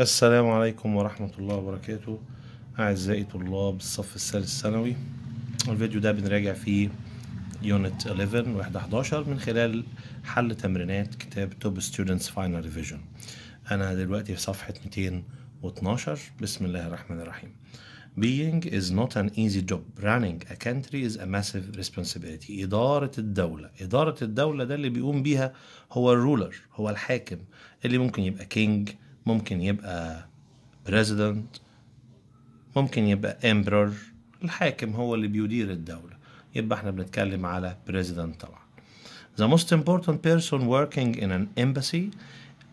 السلام عليكم ورحمة الله وبركاته أعزائي طلاب الصف الثالث الثانوي الفيديو ده بنراجع فيه يونت 11 وحدة 11 من خلال حل تمرينات كتاب توب ستودنتس فاينل ريفيجن أنا دلوقتي في صفحة 212 بسم الله الرحمن الرحيم Being is not an easy job. Running a country is a massive responsibility. إدارة الدولة، إدارة الدولة ده اللي بيقوم بيها هو الرولر، هو الحاكم اللي ممكن يبقى كينج ممكن يبقى بريزيدنت ممكن يبقى امبرور الحاكم هو اللي بيدير الدولة يبقى احنا بنتكلم على بريزيدنت طبعا The most important person working in an embassy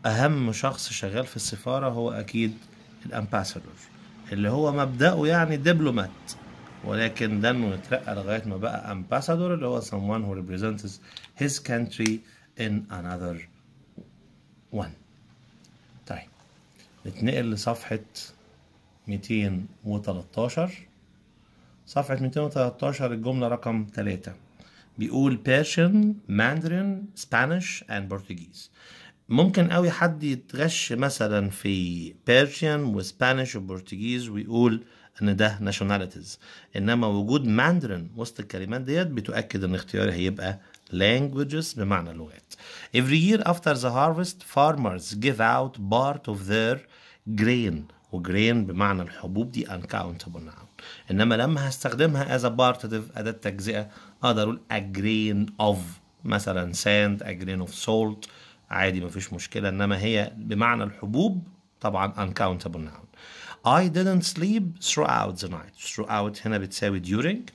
أهم شخص شغال في السفارة هو أكيد الامباسادور اللي هو مبدأه يعني دبلومات ولكن ده انه يترقى لغاية ما بقى امباسادور اللي هو someone who represents his country in another one نتنقل لصفحة 213 صفحة 213 الجملة رقم 3 بيقول Persian, Mandarin, Spanish and Portuguese ممكن قوي حد يتغش مثلا في Spanish و Portuguese ويقول ان ده nationalities انما وجود ماندرين وسط الكلمات ديت بتؤكد ان اختياري هيبقى languages بمعنى لغات every year after the harvest farmers give out part of their grain وجرين بمعنى الحبوب دي uncountable noun انما لما هستخدمها as a partitive اداة تجزئة اقدر اقول a grain of مثلا sand a grain of salt عادي مفيش مشكلة انما هي بمعنى الحبوب طبعا uncountable noun I didn't sleep throughout the night throughout هنا بتساوي during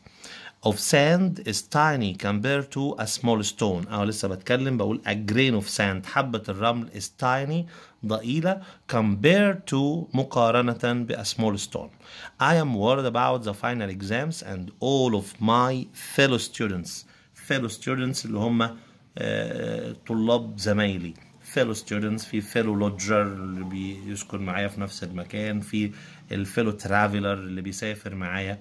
of sand is tiny compared to a small stone أو لسه بتكلم بقول a grain of sand حبة الرمل is tiny ضئيلة compared to مقارنة ب a small stone I am worried about the final exams and all of my fellow students fellow students اللي هم طلاب زمايلي fellow students في fellow lodger اللي بيسكن معايا في نفس المكان في الفيلو ترافلر اللي بيسافر معايا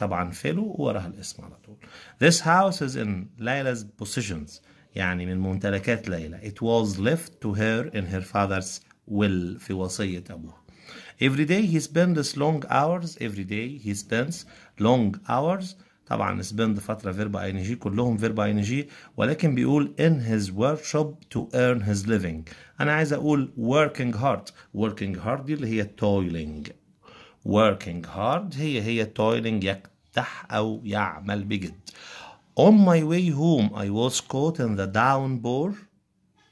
طبعا فيلو الاسم على طول This house is in Layla's possessions يعني من ممتلكات ليلى It was left to her in her father's will في وصية أبوها Every day he spends long hours Every day he spends long hours طبعا spend فترة فيربا اي كلهم فيربا اي ولكن بيقول in his workshop to earn his living أنا عايز أقول working hard working hard دي اللي هي toiling working hard هي هي toiling يفتح أو يعمل بجد On my way home I was caught in the downpour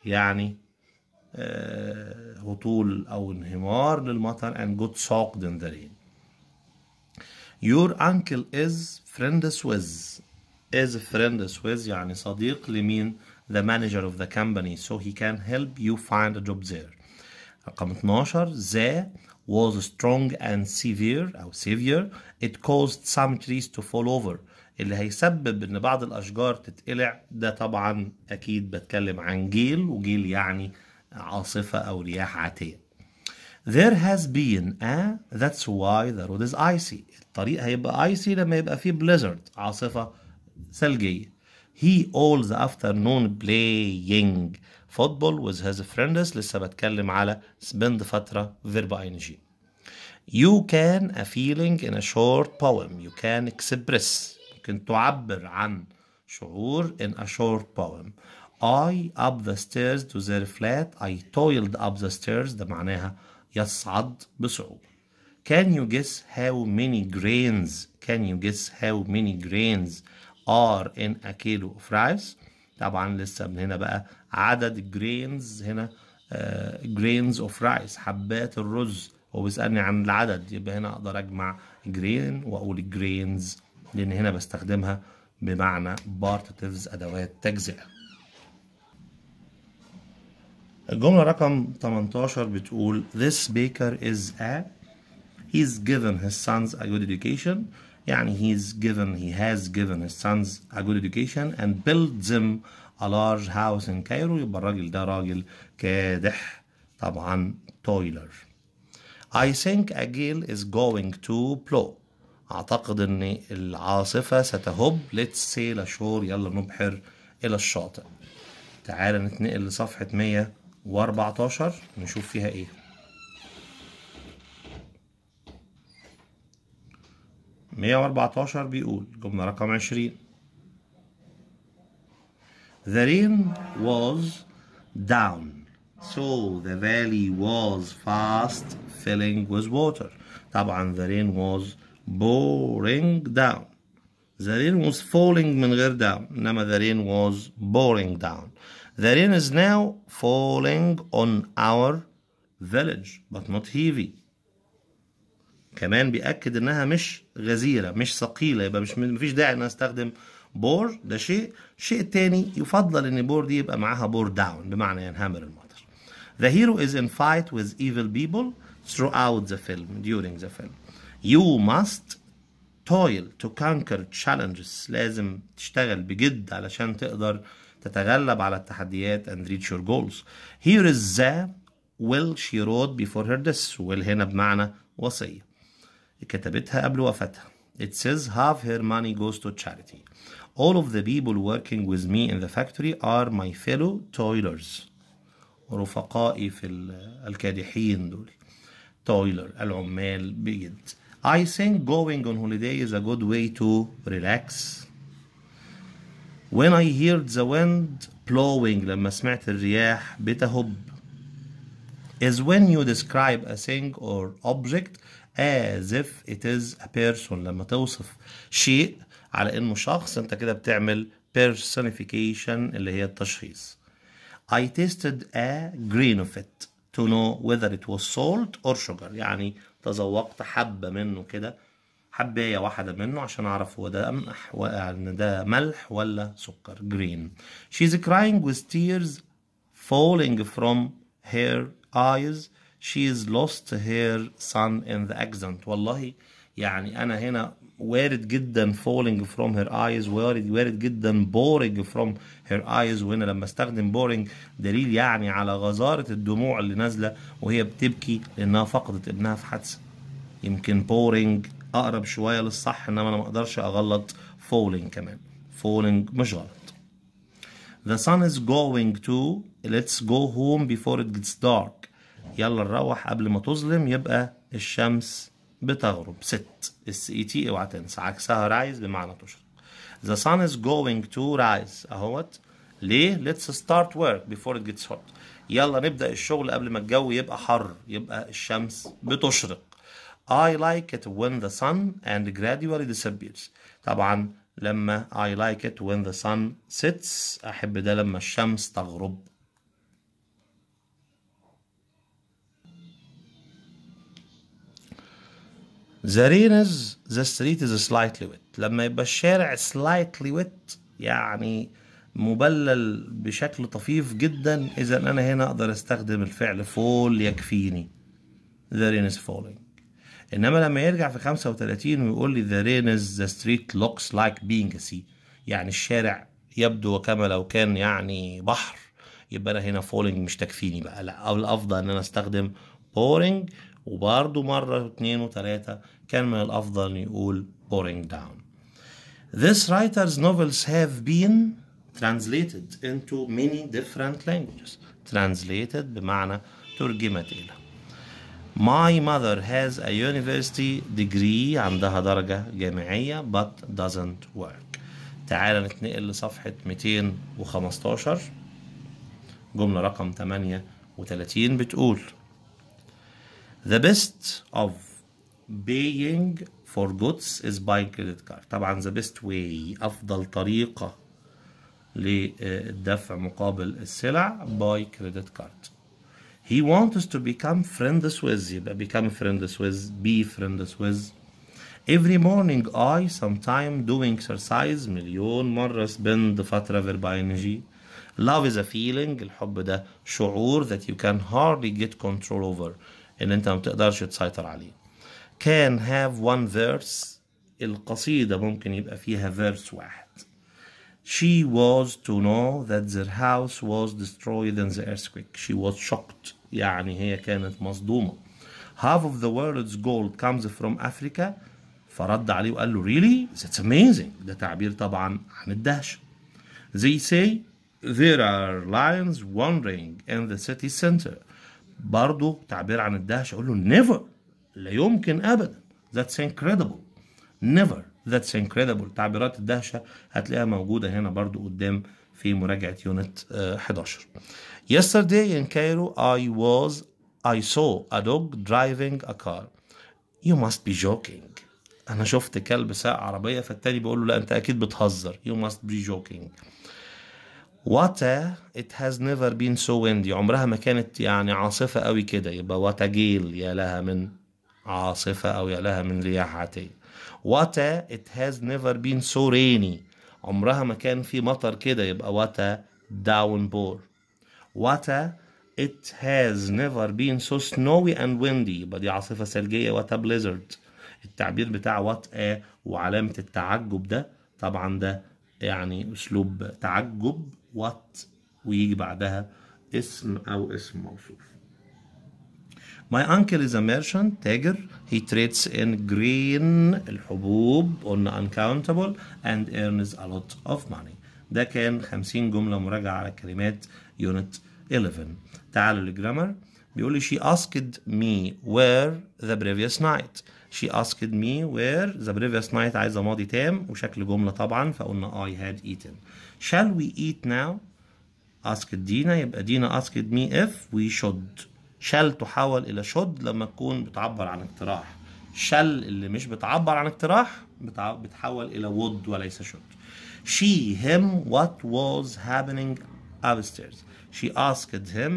يعني هطول أو انهمار للمطر and got soaked in the rain Your uncle is friends with is friends with يعني صديق لمين the manager of the company so he can help you find a job there رقم 12 the was strong and severe أو severe it caused some trees to fall over اللي هيسبب ان بعض الاشجار تتقلع ده طبعا اكيد بتكلم عن جيل وجيل يعني عاصفه او رياح عاتيه There has been a that's why the road is icy الطريق هيبقى icy لما يبقى فيه blizzard عاصفه ثلجيه He all the afternoon playing فوتبول وذ هاز فريندز لسه بتكلم على سبند فترة فيرب ان جي you can a feeling in a short poem you can express ممكن تعبر عن شعور in a short poem I up the stairs to their flat I toiled up the stairs ده معناها يصعد بصعوبة Can you guess how many grains Can you guess how many grains are in a kilo of rice طبعا لسه من هنا بقى عدد الجرينز هنا جرينز اوف رايس حبات الرز هو بيسالني عن العدد يبقى هنا اقدر اجمع جرين واقول جرينز لان هنا بستخدمها بمعنى بارتيتيفز ادوات تجزئه الجمله رقم 18 بتقول this baker is a he's given his sons a good education يعني he's given he has given his sons a good education and built them لارج هاوس ان كايرو يبقى الراجل ده راجل كادح طبعا تويلر I think a gale is going to blow أعتقد أن العاصفة ستهب Let's sail shore يلا نبحر إلى الشاطئ تعال نتنقل لصفحة 114 نشوف فيها إيه مية وأربعتاشر بيقول جملة رقم عشرين The rain was down. So the valley was fast filling with water. طبعا the rain was pouring down. The rain was falling من غير down. إنما the rain was pouring down. The rain is now falling on our village but not heavy. كمان بيأكد إنها مش غزيرة مش ثقيلة يبقى مش مفيش داعي إن أستخدم بور ده شيء شيء تاني يفضل ان بور دي يبقى معاها بور داون بمعنى ينهمر المطر The hero is in fight with evil people throughout the film during the film You must toil to conquer challenges لازم تشتغل بجد علشان تقدر تتغلب على التحديات and reach your goals Here is the will she wrote before her death will هنا بمعنى وصية كتبتها قبل وفاتها It says half her money goes to charity. All of the people working with me in the factory are my fellow toilers. رفقائي في الكادحين دول. Toiler, العمال بجد. I think going on holiday is a good way to relax. When I heard the wind blowing لما سمعت الرياح بتهب is when you describe a thing or object as if it is a person لما توصف شيء على انه شخص انت كده بتعمل personification اللي هي التشخيص I tasted a grain of it to know whether it was salt or sugar يعني تذوقت حبة منه كده حباية واحدة منه عشان أعرف هو ده قمح وإن ده ملح ولا سكر green She's crying with tears falling from her eyes she is lost her son in the accident والله يعني انا هنا وارد جدا falling from her eyes وارد وارد جدا boring from her eyes وهنا لما استخدم boring دليل يعني على غزارة الدموع اللي نازلة وهي بتبكي لانها فقدت ابنها في حادثة يمكن boring اقرب شوية للصح انما انا ما اقدرش اغلط falling كمان falling مش غلط The sun is going to let's go home before it gets dark يلا نروح قبل ما تظلم يبقى الشمس بتغرب ست اس اي تي اوعى تنسى عكسها رايز بمعنى تشرق The sun is going to rise اهوت ليه let's start work before it gets hot يلا نبدأ الشغل قبل ما الجو يبقى حر يبقى الشمس بتشرق I like it when the sun and gradually disappears طبعا لما I like it when the sun sets أحب ده لما الشمس تغرب ذا رينز ذا ستريت از سلايتلي ويت لما يبقى الشارع سلايتلي ويت يعني مبلل بشكل طفيف جدا اذا انا هنا اقدر استخدم الفعل فول يكفيني ذا رين از فولينج انما لما يرجع في 35 ويقول لي ذا رين the ذا ستريت لوكس لايك بينج سي يعني الشارع يبدو وكما لو كان يعني بحر يبقى انا هنا فولينج مش تكفيني بقى لا الافضل ان انا استخدم بورينج وبرضه مرة واثنين وثلاثة كان من الأفضل يقول boring down. This writer's novels have been translated into many different languages. Translated بمعنى ترجمت إلى. My mother has a university degree عندها درجة جامعية but doesn't work. تعال نتنقل لصفحة 215 جملة رقم 38 بتقول The best of paying for goods is buying credit card طبعا the best way أفضل طريقة للدفع مقابل السلع by credit card. he wants to become friends with يبقى become friends with be friends with every morning I sometime doing exercise Million مرة spend فترة energy. love is a feeling الحب ده شعور that you can hardly get control over اللي انت ما بتقدرش تسيطر عليه كان هاف وان فيرس القصيدة ممكن يبقى فيها فيرس واحد She was to know that their house was destroyed in the earthquake. She was shocked. يعني هي كانت مصدومة. Half of the world's gold comes from Africa. فرد عليه وقال له really that's amazing ده تعبير طبعا عن الدهشة they say there are lions wandering in the city center برضه تعبير عن الدهشه اقول له نيفر لا يمكن ابدا ذاتس انكريدبل نيفر ذاتس انكريدبل تعبيرات الدهشه هتلاقيها موجوده هنا برضو قدام في مراجعه يونت 11 يسترداي ان كايرو اي واز اي سو ا دوج درايفنج ا كار يو ماست بي جوكينج انا شفت كلب ساق عربيه فالتاني بيقول له لا انت اكيد بتهزر يو ماست بي جوكينج واتا it has never been so windy عمرها ما كانت يعني عاصفة قوي كده يبقى واتا جيل يا لها من عاصفة أو يا لها من رياح عاتية واتا it has never been so rainy عمرها ما كان في مطر كده يبقى واتا بور واتا it has never been so snowy and windy يبقى دي عاصفة ثلجية واتا بليزرد التعبير بتاع وات a وعلامة التعجب ده طبعا ده يعني أسلوب تعجب وات ويجي بعدها اسم أو اسم موصوف My uncle is a merchant, تاجر. He trades in green, الحبوب, قلنا uncountable, and earns a lot of money. ده كان 50 جملة مراجعة على كلمات يونت 11. تعالوا للجرامر. بيقول لي she asked me where the previous night. She asked me where the previous night عايزة ماضي تام وشكل جملة طبعا فقلنا I had eaten. shall we eat now asked دينا يبقى دينا asked me if we should shall تحول الى should لما تكون بتعبر عن اقتراح shall اللي مش بتعبر عن اقتراح بتحول الى would وليس should she him what was happening upstairs she asked him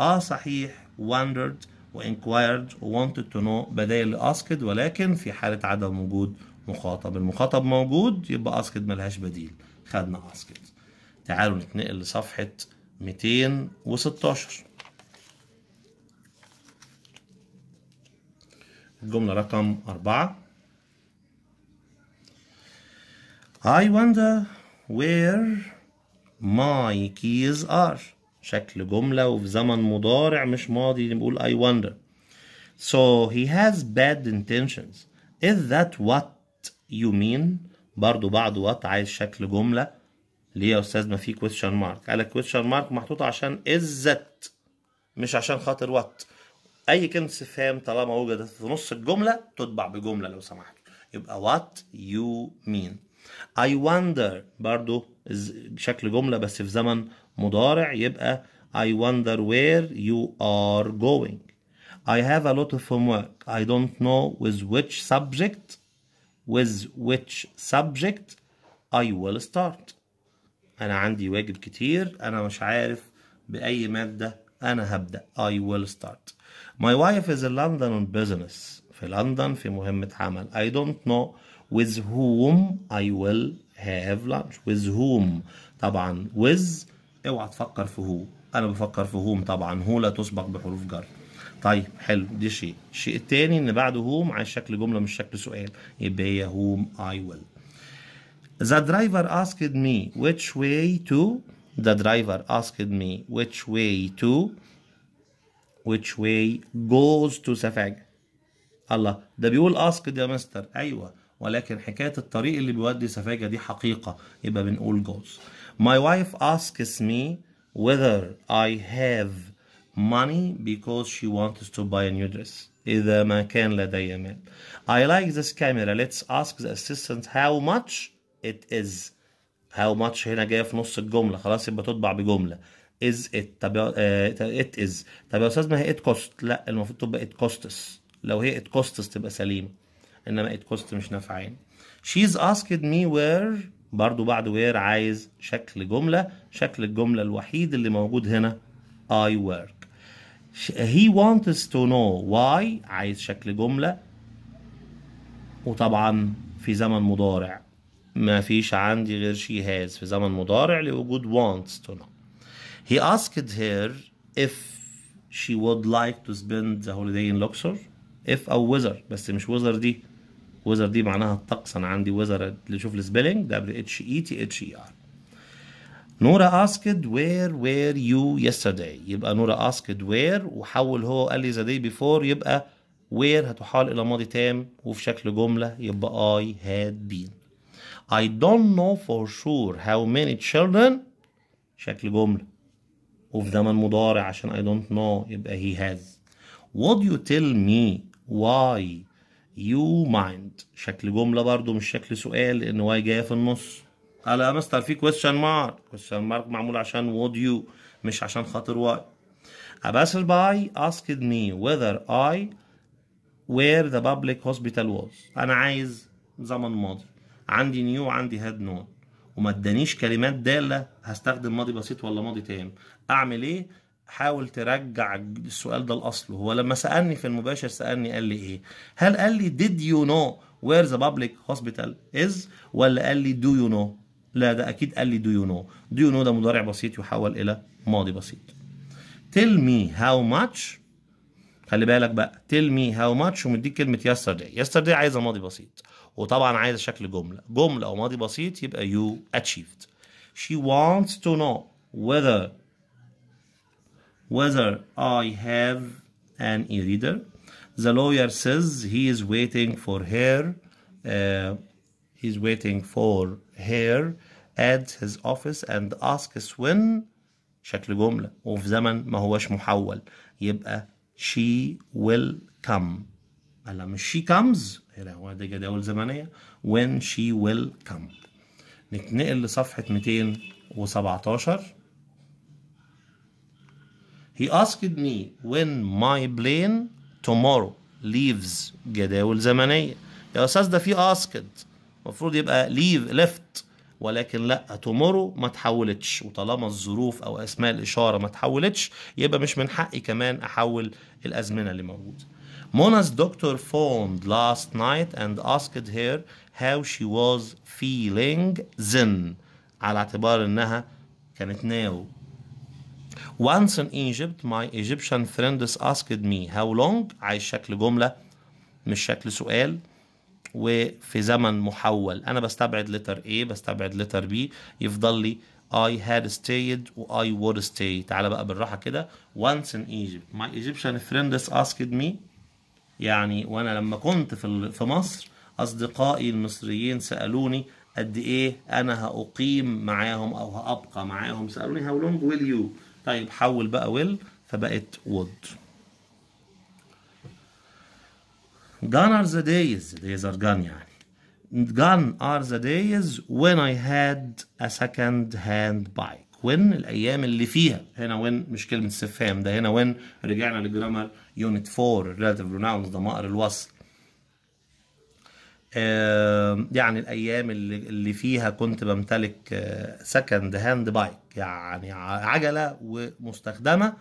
اه صحيح wondered وانكوايرد وwanted to know بدايل لاسكد ولكن في حالة عدم وجود مخاطب المخاطب موجود يبقى اسكد ملهاش بديل خدنا اسكد تعالوا نتنقل لصفحة 216 الجملة رقم أربعة I wonder where my keys are شكل جملة وفي زمن مضارع مش ماضي بنقول I wonder So he has bad intentions Is that what you mean؟ برضو بعد what عايز شكل جملة ليه يا استاذ ما في كويشن مارك قال لك كويشن مارك محطوطه عشان ازت مش عشان خاطر وات اي كلمه استفهام طالما وجدت في نص الجمله تطبع بجمله لو سمحت يبقى وات يو مين اي وندر برضو شكل جمله بس في زمن مضارع يبقى I wonder where you are going. I have a lot of homework. I don't know with which subject with which subject I will start. انا عندي واجب كتير انا مش عارف باي ماده انا هبدا I will start my wife is in London on business في لندن في مهمه عمل I don't know with whom I will have lunch with whom طبعا with اوعى تفكر في هو انا بفكر في هوم طبعا هو لا تسبق بحروف جر طيب حلو دي شيء الشيء التاني ان بعد هوم على شكل جمله مش شكل سؤال يبقى هي هوم اي ويل The driver asked me which way to. The driver asked me which way to. Which way goes to Safag? الله ده بيقول ask يا مستر ايوه ولكن حكايه الطريق اللي بيودي سفاجه دي حقيقه يبقى بنقول goes. My wife asks me whether I have money because she wants to buy a new dress. إذا ما كان لدي مال. I like this camera. Let's ask the assistant how much it is how much هنا جايه في نص الجمله خلاص يبقى تطبع بجمله is it طب uh, it is طب يا استاذ ما هي it cost لا المفروض تبقى it costs لو هي it costs تبقى سليمه انما it cost مش نافعين she's asked me where برضو بعد where عايز شكل جمله شكل الجمله الوحيد اللي موجود هنا I work he wants to know why عايز شكل جمله وطبعا في زمن مضارع ما فيش عندي غير she has في زمن مضارع لوجود wants to know he asked her if she would like to spend the holiday in Luxor if a wizard بس مش wizard دي wizard دي معناها الطقس أنا عندي wizard اللي شوف السبيلنج W H E T H E R نورا asked where were you yesterday يبقى نورا asked where وحول هو قال لي the day before يبقى where هتحال إلى ماضي تام وفي شكل جملة يبقى I had been I don't know for sure how many children شكل جملة وفي زمن مضارع عشان I don't know يبقى he has Would you tell me why you mind شكل جملة برضو مش شكل سؤال لأن why جاية في النص قال يا مستر في question mark question mark معمول عشان would you مش عشان خاطر why A passerby asked me whether I where the public hospital was أنا عايز زمن ماضي عندي نيو عندي هاد نون وما ادانيش كلمات داله هستخدم ماضي بسيط ولا ماضي تام اعمل ايه حاول ترجع السؤال ده لاصله هو لما سالني في المباشر سالني قال لي ايه هل قال لي did you know where the public hospital is ولا قال لي do you know لا ده اكيد قال لي do you know do you know ده مضارع بسيط يحول الى ماضي بسيط تيل me how much خلي بالك بقى tell me how much ومديك كلمه yesterday yesterday عايزه ماضي بسيط وطبعا عايزه شكل جمله جمله او ماضي بسيط يبقى يو achieved she wants to know whether whether I have an e-reader the lawyer says he is waiting for her uh, is waiting for her at his office and asks when شكل جملة وفي زمن ما هوش محول يبقى she will come قال لها مش she comes هنا دي جداول زمنيه when she will come نتنقل لصفحه 217 He asked me when my plane tomorrow leaves جداول زمنيه يا استاذ ده في asked المفروض يبقى leave left ولكن لا تومورو ما تحولتش وطالما الظروف او اسماء الاشاره ما تحولتش يبقى مش من حقي كمان احول الازمنه اللي موجوده Mona's doctor phoned last night and asked her how she was feeling then على اعتبار انها كانت now Once in Egypt my Egyptian friends asked me how long عايز شكل جملة مش شكل سؤال وفي زمن محول انا بستبعد لتر A بستبعد لتر B يفضل لي I had stayed و I would stay تعال بقى بالراحة كده once in Egypt my Egyptian friends asked me يعني وانا لما كنت في في مصر اصدقائي المصريين سالوني قد ايه انا هاقيم معاهم او هابقى معاهم سالوني هاو لونج ويل يو طيب حول بقى ويل فبقت وود gone are the days the days are gone يعني gone are the days when I had a second hand bike وين الايام اللي فيها هنا وين مش كلمه استفهام ده هنا وين رجعنا للجرامر يونت 4 الريلاتيف بروناونز ضمائر الوصل يعني الايام اللي, اللي فيها كنت بمتلك سكند هاند بايك يعني عجله ومستخدمه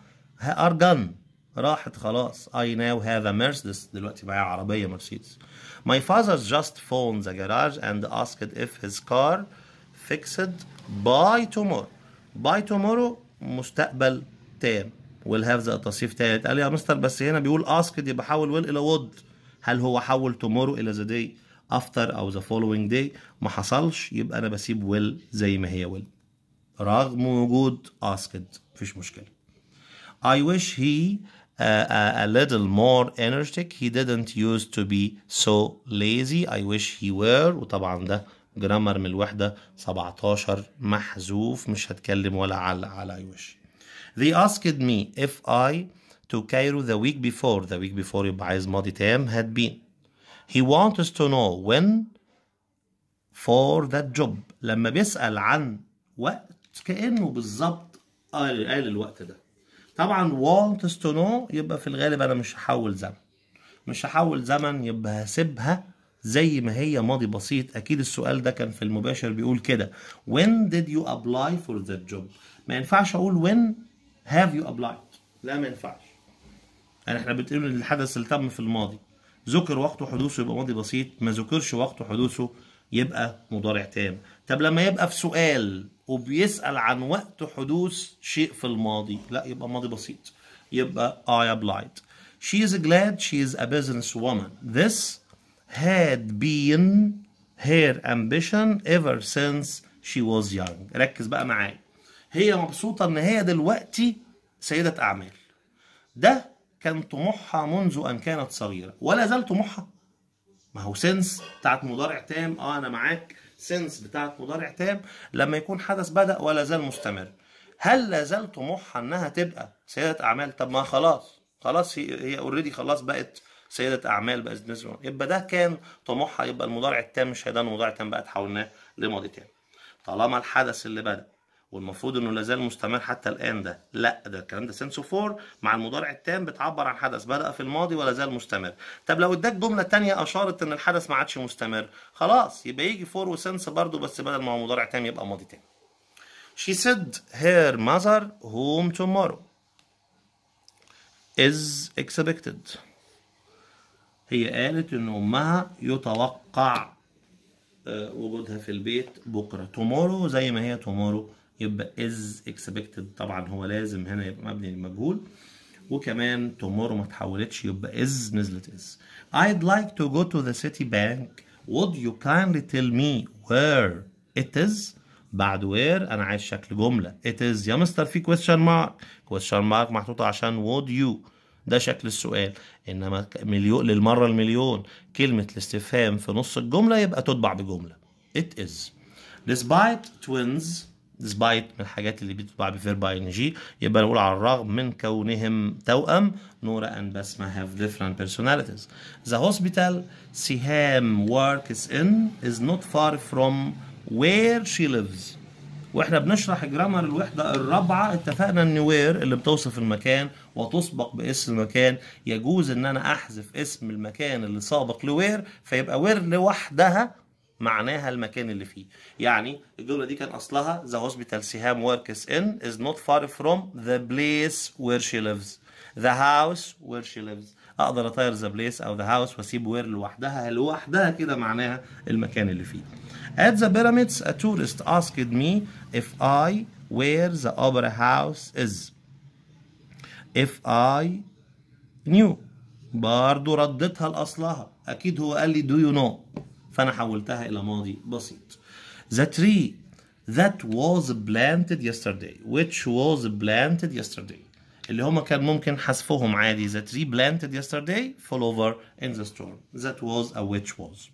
ار جن راحت خلاص اي ناو هاف ا مرسيدس دلوقتي معايا عربية مرسيدس ماي فاذر جاست فون ذا جراج اند اسكت اف هيز كار فيكسد باي تومورو باي تومورو مستقبل تام ويل هاف ذا تصريف تالت قال يا مستر بس هنا بيقول اسك يبقى حول ويل الى وود هل هو حول تومورو الى ذا داي افتر او ذا فولوينج داي ما حصلش يبقى انا بسيب ويل زي ما هي ويل رغم وجود اسكد مفيش مشكله I wish he uh, a little more energetic he didn't used to be so lazy I wish he were وطبعا ده جرامر من الوحدة 17 محذوف مش هتكلم ولا علق على أي وش They asked me if I to Cairo the week before the week before يبقى عايز ماضي تام had been he wants to know when for that job لما بيسأل عن وقت كأنه بالظبط قال قال الوقت ده طبعا wants to know يبقى في الغالب أنا مش هحول زمن مش هحول زمن يبقى هسيبها زي ما هي ماضي بسيط اكيد السؤال ده كان في المباشر بيقول كده when did you apply for that job ما ينفعش اقول when have you applied لا ما ينفعش يعني احنا بنقول الحدث اللي تم في الماضي ذكر وقته حدوثه يبقى ماضي بسيط ما ذكرش وقته حدوثه يبقى مضارع تام طب لما يبقى في سؤال وبيسأل عن وقت حدوث شيء في الماضي لا يبقى ماضي بسيط يبقى I applied she is glad she is a business woman this had been her ambition ever since she was young ركز بقى معايا هي مبسوطة إن هي دلوقتي سيدة أعمال ده كان طموحها منذ أن كانت صغيرة ولا زال طموحها ما هو سنس بتاعت مضارع تام اه أنا معاك سنس بتاعت مضارع تام لما يكون حدث بدأ ولا زال مستمر هل لا زال طموحها إنها تبقى سيدة أعمال طب ما خلاص خلاص هي اوريدي خلاص بقت سيدة أعمال بأزنس يبقى ده كان طموحها يبقى المضارع التام مش هيبقى المضارع التام بقى تحولناه لماضي تام طالما الحدث اللي بدأ والمفروض انه لازال مستمر حتى الان ده لا ده الكلام ده سنسو فور مع المضارع التام بتعبر عن حدث بدا في الماضي ولا زال مستمر طب لو اداك جمله تانية اشارت ان الحدث ما عادش مستمر خلاص يبقى يجي فور وسنس برضه بس بدل ما هو مضارع تام يبقى ماضي تام she said her mother whom tomorrow is expected هي قالت ان امها يتوقع آه، وجودها في البيت بكره تومورو زي ما هي تومورو يبقى از اكسبكتد طبعا هو لازم هنا يبقى مبني للمجهول وكمان تومورو ما تحولتش يبقى از نزلت از I'd like to go to the city bank would you kindly tell me where it is بعد وير انا عايز شكل جمله it is يا مستر في question mark question mark محطوطه عشان would you ده شكل السؤال انما مليون للمره المليون كلمه الاستفهام في نص الجمله يبقى تطبع بجمله it is despite twins despite من الحاجات اللي بتطبع بفيرب اي ان جي يبقى نقول على الرغم من كونهم توأم نورا اند بسمة هاف ديفرنت بيرسوناليتيز ذا هوسبيتال سهام وركس ان از نوت فار فروم وير شي ليفز واحنا بنشرح جرامر الوحده الرابعه اتفقنا ان وير اللي بتوصف المكان وتسبق باسم المكان يجوز ان انا احذف اسم المكان اللي سابق لوير فيبقى وير لوحدها معناها المكان اللي فيه يعني الجمله دي كان اصلها ذا هوسبيتال سهام وركس ان از نوت فار فروم ذا بليس وير شي ليفز ذا هاوس وير شي ليفز اقدر اطير ذا بليس او ذا هاوس واسيب وير لوحدها لوحدها كده معناها المكان اللي فيه At the pyramids, a tourist asked me if I where the opera house is. If I knew. برضه ردتها لأصلها. أكيد هو قال لي do you know. فأنا حولتها إلى ماضي بسيط. The tree that was planted yesterday. Which was planted yesterday. اللي هما كان ممكن حذفهم عادي. The tree planted yesterday fall over in the storm. That was a which was.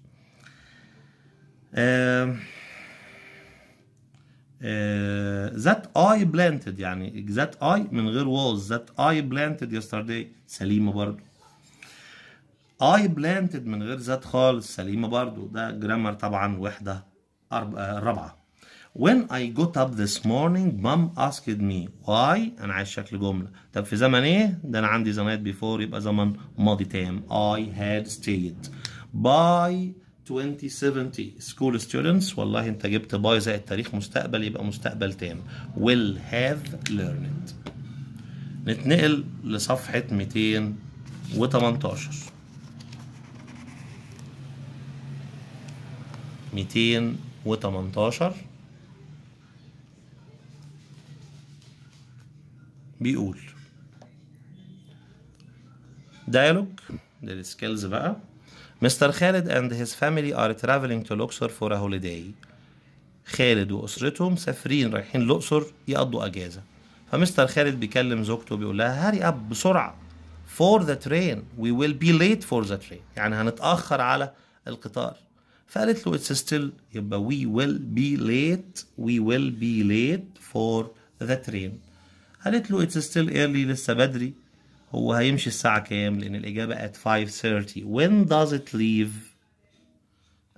ذات اي بلانتد يعني ذات اي من غير واز ذات اي بلانتد يسترداي سليمه برضو اي بلانتد من غير ذات خالص سليمه برضو ده جرامر طبعا وحده آه، رابعه When I got up this morning mom asked me why أنا عايز شكل جملة طب في زمن إيه؟ ده أنا عندي زمانات before يبقى زمن ماضي تام I had stayed by 2070 school students والله انت جبت باي زائد تاريخ مستقبل يبقى مستقبل تام will have learned نتنقل لصفحة 218 218 بيقول dialogue ده السكيلز بقى مستر خالد اند هيز فاميلي ار ترافلينج تو لوكسور فور ا هوليداي خالد واسرته مسافرين رايحين الاقصر يقضوا اجازه فمستر خالد بيكلم زوجته بيقول لها هاري اب بسرعه فور ذا ترين وي ويل بي ليت فور ذا ترين يعني هنتاخر على القطار فقالت له اتس ستيل يبقى وي ويل بي ليت وي ويل بي ليت فور ذا ترين قالت له اتس ستيل ايرلي لسه بدري هو هيمشي الساعة كام لأن الإجابة at 5:30 when does it leave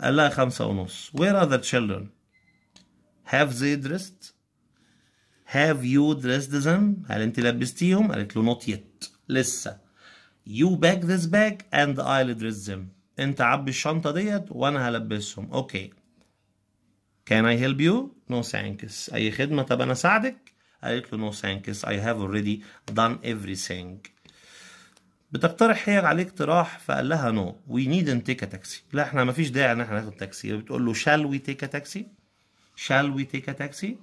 قال لها خمسة ونص where are the children have they dressed have you dressed them هل أنت لبستيهم قالت له not yet لسه you bag this bag and I'll dress them أنت عبي الشنطة ديت وأنا هلبسهم okay. can I help you no thanks أي خدمة طب أنا أساعدك قالت له no thanks I have already done everything بتقترح هي عليه اقتراح فقال لها نو وي نيد ان تيك تاكسي لا احنا ما فيش داعي ان احنا ناخد تاكسي بتقول له شال وي تيك تاكسي شال وي تيك تاكسي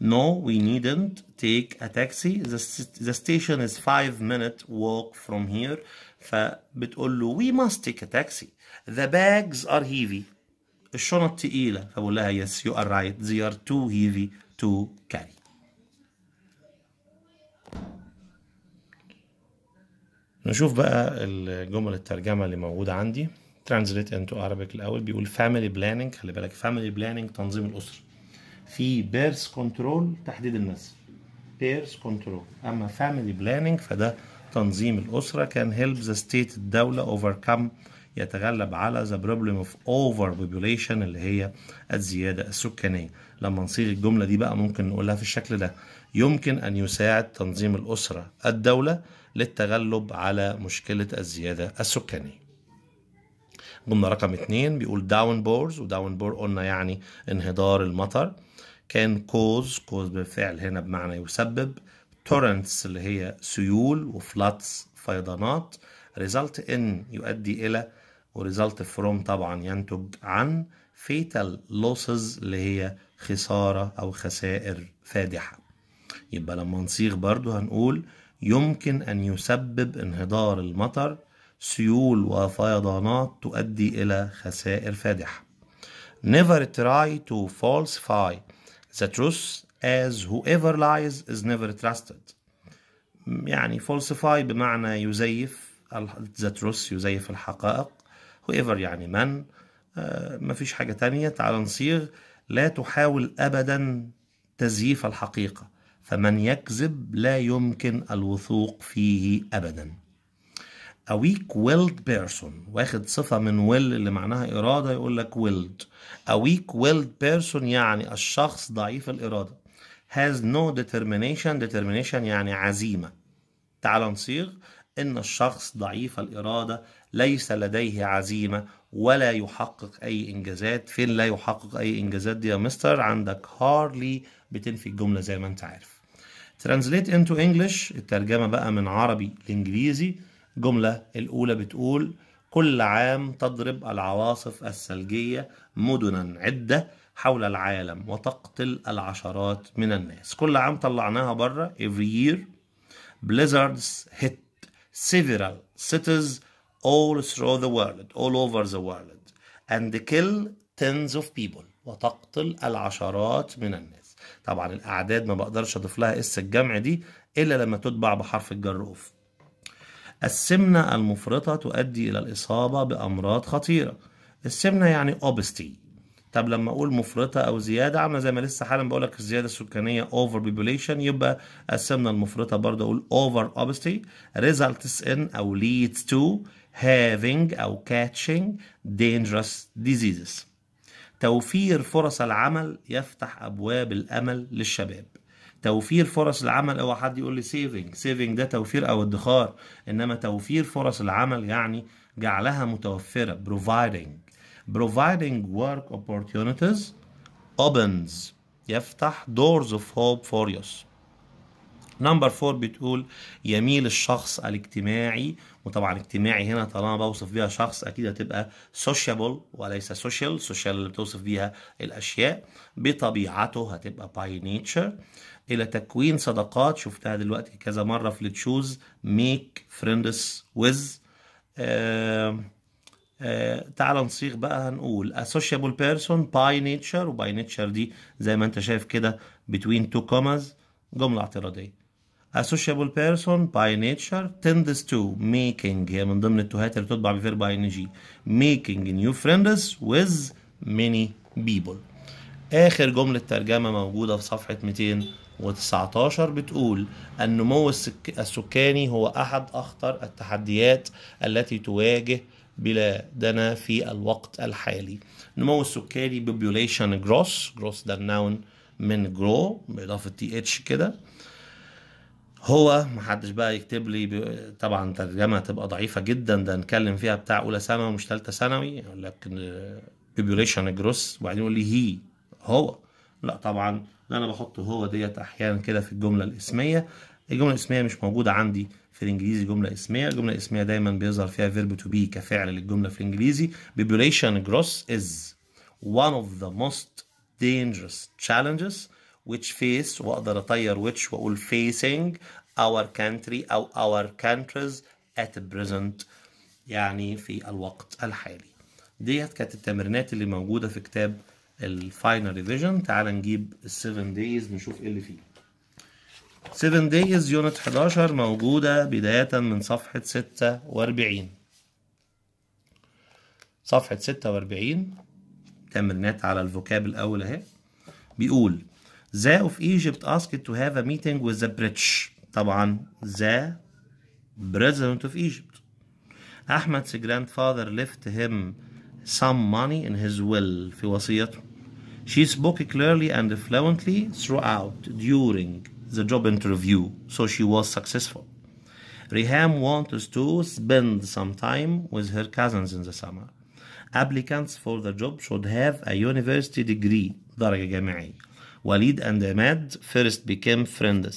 No, we needn't take a taxi. The, st the station is five minute walk from here. فبتقول له we must take a taxi. The bags are heavy. الشنط تقيلة. فبقول لها yes, you are right. They are تو heavy to carry. نشوف بقى الجمل الترجمة اللي موجودة عندي ترانزليت انتو عربيك الأول بيقول فاميلي بلاننج خلي بالك فاميلي بلاننج تنظيم الأسرة في بيرث كنترول تحديد النسل بيرث كنترول أما فاميلي بلاننج فده تنظيم الأسرة كان هيلب ذا ستيت الدولة اوفركم يتغلب على بروبلم اوف اوفر بوبيوليشن اللي هي الزيادة السكانية لما نصيغ الجملة دي بقى ممكن نقولها في الشكل ده يمكن أن يساعد تنظيم الأسرة الدولة للتغلب على مشكلة الزيادة السكانية ضمن رقم اتنين بيقول داون بورز وداون بور قلنا يعني انهدار المطر كان كوز كوز بالفعل هنا بمعنى يسبب تورنتس اللي هي سيول وفلاتس فيضانات ريزالت ان يؤدي إلى وريزلت فروم طبعا ينتج عن فيتال لوسز اللي هي خسارة أو خسائر فادحة يبقى لما نصيغ برضو هنقول يمكن أن يسبب انهدار المطر سيول وفيضانات تؤدي إلى خسائر فادحة. Never try to falsify the truth as whoever lies is never trusted. يعني falsify بمعنى يزيف the truth يزيف الحقائق whoever يعني من آه، ما فيش حاجة تانية تعال نصيغ لا تحاول أبدا تزييف الحقيقة فمن يكذب لا يمكن الوثوق فيه أبدا A weak willed person واخد صفة من will اللي معناها إرادة يقول لك willed A weak willed person يعني الشخص ضعيف الإرادة has no determination determination يعني عزيمة تعال نصيغ إن الشخص ضعيف الإرادة ليس لديه عزيمة ولا يحقق أي إنجازات فين لا يحقق أي إنجازات دي يا مستر عندك هارلي بتنفي الجملة زي ما أنت عارف translate into English الترجمه بقى من عربي لانجليزي الجمله الاولى بتقول كل عام تضرب العواصف الثلجيه مدنا عده حول العالم وتقتل العشرات من الناس كل عام طلعناها بره every year blizzards hit several cities all through the world all over the world and kill tens of people وتقتل العشرات من الناس طبعا الأعداد ما بقدرش أضيف لها اس الجمع دي إلا لما تتبع بحرف الجر أوف السمنة المفرطة تؤدي إلى الإصابة بأمراض خطيرة السمنة يعني اوبستي طب لما اقول مفرطه او زياده عامله زي ما لسه حالا بقول لك الزياده السكانيه اوفر بيبوليشن يبقى السمنه المفرطه برضه اقول اوفر اوبستي ريزلتس ان او ليدز تو having او catching dangerous diseases توفير فرص العمل يفتح ابواب الامل للشباب توفير فرص العمل اوعى حد يقول لي سيفنج سيفنج ده توفير او ادخار انما توفير فرص العمل يعني جعلها متوفره providing providing work opportunities opens يفتح doors of hope for you نمبر فور بتقول يميل الشخص الاجتماعي وطبعا اجتماعي هنا طالما بوصف بيها شخص اكيد هتبقى سوشيبل وليس سوشيال سوشيال اللي بتوصف بيها الاشياء بطبيعته هتبقى باي نيتشر الى تكوين صداقات شفتها دلوقتي كذا مره في التشوز ميك فريندز ويز تعال نصيغ بقى هنقول اسوشيبل بيرسون باي نيتشر وباي نيتشر دي زي ما انت شايف كده بتوين تو كوماز جملة اعتراضية A sociable person by nature tends to making هي من ضمن التوهات اللي بتطبع بفيرب اي جي making new friends with many people آخر جملة ترجمة موجودة في صفحة 219 بتقول النمو السك... السكاني هو أحد أخطر التحديات التي تواجه بلادنا في الوقت الحالي النمو السكاني population gross gross ده noun من grow بإضافة تي اتش كده هو محدش بقى يكتب لي طبعا ترجمه تبقى ضعيفه جدا ده نتكلم فيها بتاع اولى ثانوي مش ثالثه ثانوي يقول لك بيبوليشن جروس وبعدين يقول لي هي هو لا طبعا انا بحط هو ديت احيانا كده في الجمله الاسميه الجمله الاسميه مش موجوده عندي في الانجليزي جمله اسميه الجمله الاسميه دايما بيظهر فيها فيرب تو بي كفعل للجمله في الانجليزي population جروس از one of the most dangerous challenges which face واقدر اطير which واقول facing our country او our countries at present يعني في الوقت الحالي ديت كانت التمرينات اللي موجودة في كتاب الفاينل ريفيجن تعال نجيب السيفن دايز نشوف ايه اللي فيه 7 دايز يونت 11 موجودة بداية من صفحة 46 صفحة 46 تمرينات على الفوكاب الأول أهي بيقول The of Egypt asked to have a meeting with the British طبعا the president of Egypt Ahmed's grandfather left him some money in his will في وصيته She spoke clearly and fluently throughout during the job interview so she was successful Reham wants to spend some time with her cousins in the summer applicants for the job should have a university degree درجة جامعية Walid and Ahmed first became friends.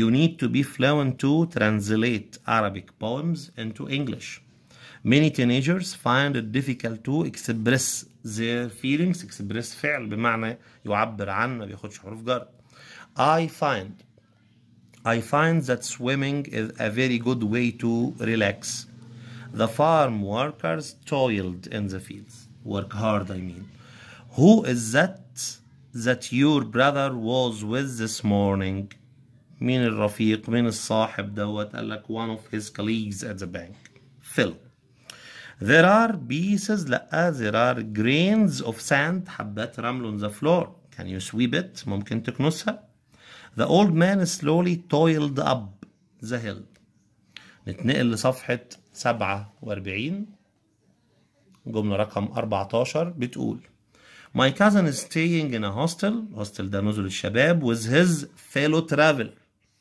You need to be fluent to translate Arabic poems into English. Many teenagers find it difficult to express their feelings, express فعل بمعنى يعبر عن ما بياخدش حروف جر. I find I find that swimming is a very good way to relax. The farm workers toiled in the fields. Work hard, I mean. Who is that that your brother was with this morning مين الرفيق مين الصاحب دوت قال لك one of his colleagues at the bank Phil there are pieces لا there are grains of sand حبات رمل on the floor can you sweep it ممكن تكنسها the old man slowly toiled up the hill نتنقل لصفحة 47 جملة رقم 14 بتقول My cousin is staying in a hostel hostel ده نزل الشباب with his fellow traveler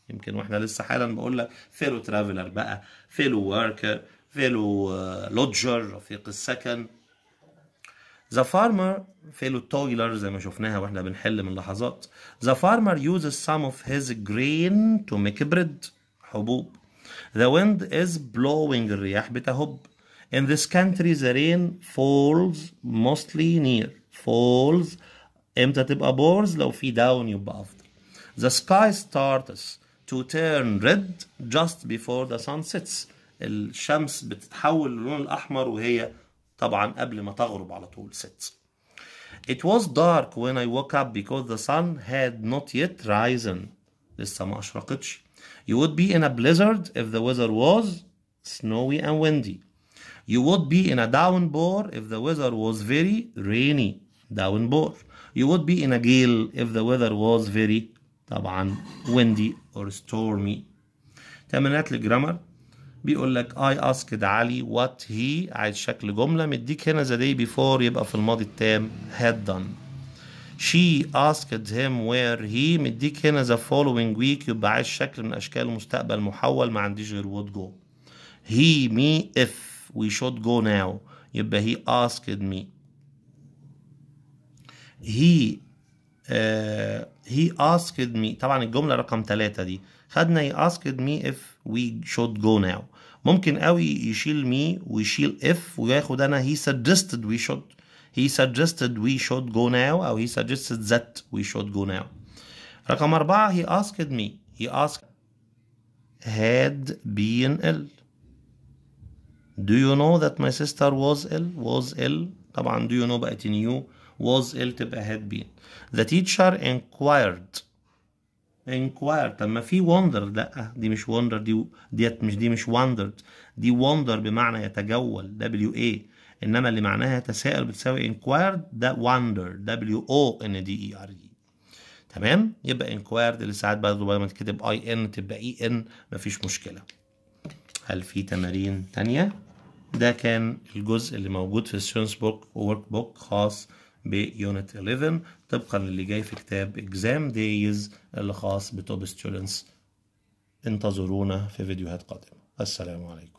يمكن واحنا لسه حالا بقول لك fellow traveler بقى fellow worker fellow lodger رفيق السكن The farmer fellow toiler زي ما شفناها واحنا بنحل من لحظات The farmer uses some of his grain to make bread حبوب The wind is blowing الرياح بتهب In this country the rain falls mostly near falls امتى تبقى borns لو في down يبقى the sky starts to turn red just before the sun sets الشمس بتتحول للون الأحمر وهي طبعا قبل ما تغرب على طول sets It was dark when I woke up because the sun had not yet risen لسه ما أشرقتش You would be in a blizzard if the weather was snowy and windy You would be in a downpour if the weather was very rainy downpour you would be in a gale if the weather was very طبعا windy or stormy تمرينات الجرامر بيقول لك I asked علي what he عايز شكل جملة مديك هنا the day before يبقى في الماضي التام had done she asked him where he مديك هنا the following week يبقى عايز شكل من أشكال المستقبل محول ما عنديش غير would go he me if we should go now يبقى he asked me هي هي اسكد مي طبعا الجمله رقم ثلاثة دي خدنا هي اسكد مي اف وي شود جو ناو ممكن قوي يشيل مي ويشيل اف وياخد انا هي suggested وي شود هي suggested وي شود جو ناو او هي suggested ذات وي شود جو ناو رقم أربعة هي asked me he asked had been ill do you know that my sister was ill was ill طبعا do you know بقت new was ill تبقى had been the teacher inquired inquired طب ما في wonder لا دي مش wonder دي ديت مش دي مش wondered دي wonder بمعنى يتجول w a انما اللي معناها يتساءل بتساوي inquired ده wonder w o n d e r e تمام يبقى inquired اللي ساعات برضه بدل ما تكتب اي ان تبقى اي e ان مفيش مشكله هل في تمارين تانية ده كان الجزء اللي موجود في السيونس بوك وورك بوك خاص بيونت 11 طبقا للي جاي في كتاب اكزام دايز اللي خاص بتوب ستودنتس انتظرونا في فيديوهات قادمة السلام عليكم